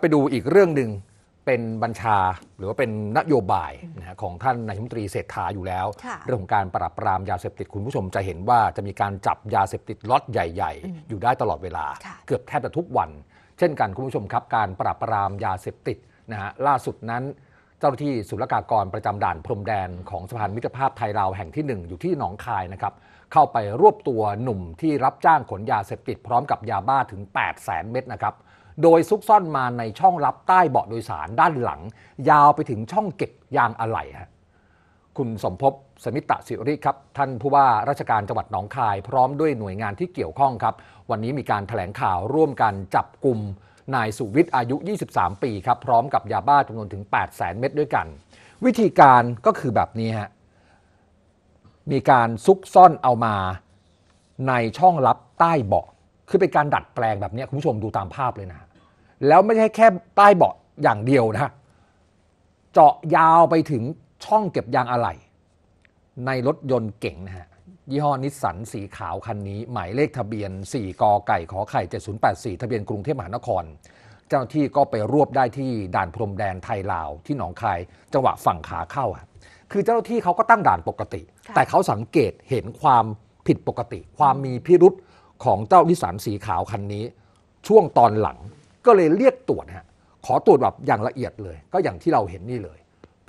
ไปดูอีกเรื่องหนึ่งเป็นบัญชาหรือว่าเป็นนโยบายนะของท่านนายมนตรีเศรษฐาอยู่แล้วเรื่องของการปราบปรามยาเสพติดคุณผู้ชมจะเห็นว่าจะมีการจับยาเสพติดล็อตใหญ่ ๆ อยู่ได้ตลอดเวลา เกือบแทบจะทุกวัน เช่นกันคุณผู้ชมครับ การปราบปรามยาเสพติดนะฮะล่าสุดนั้น เจ้าหน้าที่ศุลกากรประจำด่านพรมแดนของสะพานมิตรภาพไทยลาวแห่งที่ 1 อยู่ที่หนองคายนะครับ เข้าไปรวบตัวหนุ่มที่รับจ้างขนยาเสพติดพร้อมกับยาบ้าถึง8 0 0 0 0 0เม็ดนะครับโดยซุกซ่อนมาในช่องลับใต้เบาะโดยสารด้านหลัง ยาวไปถึงช่องเก็บยางอะไหล่ฮะคุณสมภพสมิตะสิริครับ ท่านผู้ว่าราชการจังหวัดหนองคาย พร้อมด้วยหน่วยงานที่เกี่ยวข้องครับ วันนี้มีการถแถลงข่าวร่วมกันจับกลุ่มนายสุวิทย์อายุ 23 ปีครับ พร้อมกับยาบ้าจำนวนถึง8 0 0 0 0 เม็ดด้วยกัน วิธีการก็คือแบบนี้ฮะมีการซุกซ่อนเอามาในช่องลับใต้เบาะ คือเป็นการดัดแปลงแบบนี้คุณผู้ชมดูตามภาพเลยนะแล้วไม่ใช่แค่ใต้เบาะอย่างเดียวนะเจาะยาวไปถึงช่องเก็บยางอะไหล่ในรถยนต์เก่งนะฮะยี่ห้อนิสสันสีขาวคันนี้ หมายเลขทะเบียน 4กอไก่ขอไข่ 7084 ทะเบียนกรุงเทพมหานคร เจ้าหน้าที่ก็ไปรวบได้ที่ด่านพรมแดนไทยลาว ที่หนองคายจังหวะฝั่งขาเข้า คือเจ้าหน้าที่เขาก็ตั้งด่านปกติ แต่เขาสังเกตเห็นความผิดปกติ ความมีพิรุษของเจ้านิสสันสีขาวคันนี้ช่วงตอนหลังก็เลยเรียกตรวจฮะ ขอตรวจแบบอย่างละเอียดเลย ก็อย่างที่เราเห็นนี่เลย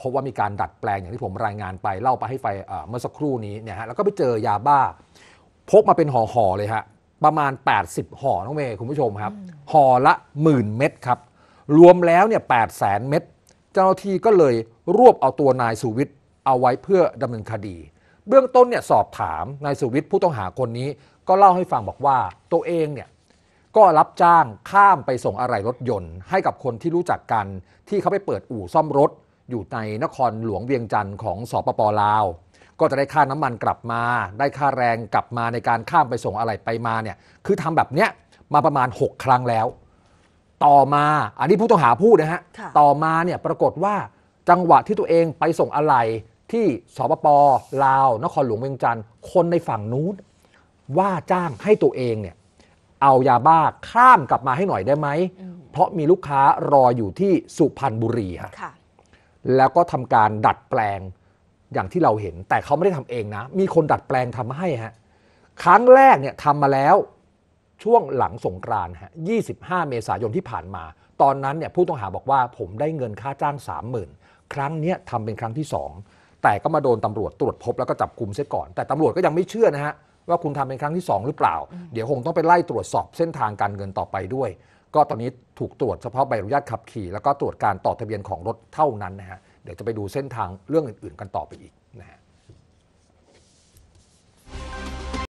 พบว่ามีการดัดแปลงอย่างที่ผมรายงานไปเล่าไปให้ไฟเมื่อสักครู่นี้เนี่ยฮะ แล้วก็ไปเจอยาบ้าพกมาเป็นห่อๆเลยฮะประมาณ 80 ห่อน้องเมย์คุณผู้ชมครับ ห่อละหมื่นเม็ดครับ รวมแล้วเนี่ยแปดแสนเม็ด เจ้าหน้าที่ก็เลยรวบเอาตัวนายสุวิทย์เอาไว้เพื่อดำเนินคดี เบื้องต้นเนี่ยสอบถามนายสุวิทย์ผู้ต้องหาคนนี้ก็เล่าให้ฟังบอกว่าตัวเองเนี่ยก็รับจ้างข้ามไปส่งอะไหล่รถยนต์ ให้กับคนที่รู้จักกันที่เขาไปเปิดอู่ซ่อมรถอยู่ในนครหลวงเวียงจันทร์ของสปปลาว ก็จะได้ค่าน้ำมันกลับมา ได้ค่าแรงกลับมาในการข้ามไปส่งอะไหล่ไปมาเนี่ย คือทำแบบเนี้ยมาประมาณ 6 ครั้งแล้ว ต่อมาอันนี้ผู้ต้องหาพูดนะฮะต่อมาเนี่ยปรากฏว่าจังหวะที่ตัวเองไปส่งอะไหล่ที่สปปลาว นครหลวงเวียงจันทร์คนในฝั่งนู้นว่าจ้างให้ตัวเองเนี่ยเอายาบ้า ข้ามกลับมาให้หน่อยได้ไหม เพราะมีลูกค้ารออยู่ที่สุพรรณบุรีฮะค่ะแล้วก็ทำการดัดแปลงอย่างที่เราเห็น แต่เขาไม่ได้ทำเองนะ มีคนดัดแปลงทำให้ฮะครั้งแรกเนี่ยทำมาแล้วช่วงหลังสงกรานต์ฮะ25 เมษายนที่ผ่านมา ตอนนั้นเนี่ยผู้ต้องหาบอกว่าผมได้เงินค่าจ้าง 30,000 ครั้งเนี้ยทำเป็นครั้งที่สองแต่ก็มาโดนตำรวจตรวจพบแล้วก็จับกลุ่มเสียก่อน แต่ตำรวจก็ยังไม่เชื่อนะฮะว่าคุณทำเป็นครั้งที่ 2 หรือเปล่า เดี๋ยวคงต้องไปไล่ตรวจสอบเส้นทางการเงินต่อไปด้วย ก็ตอนนี้ถูกตรวจเฉพาะใบอนุญาตขับขี่ แล้วก็ตรวจการต่อทะเบียนของรถเท่านั้นนะฮะ เดี๋ยวจะไปดูเส้นทางเรื่องอื่น ๆ กันต่อไปอีกนะฮะ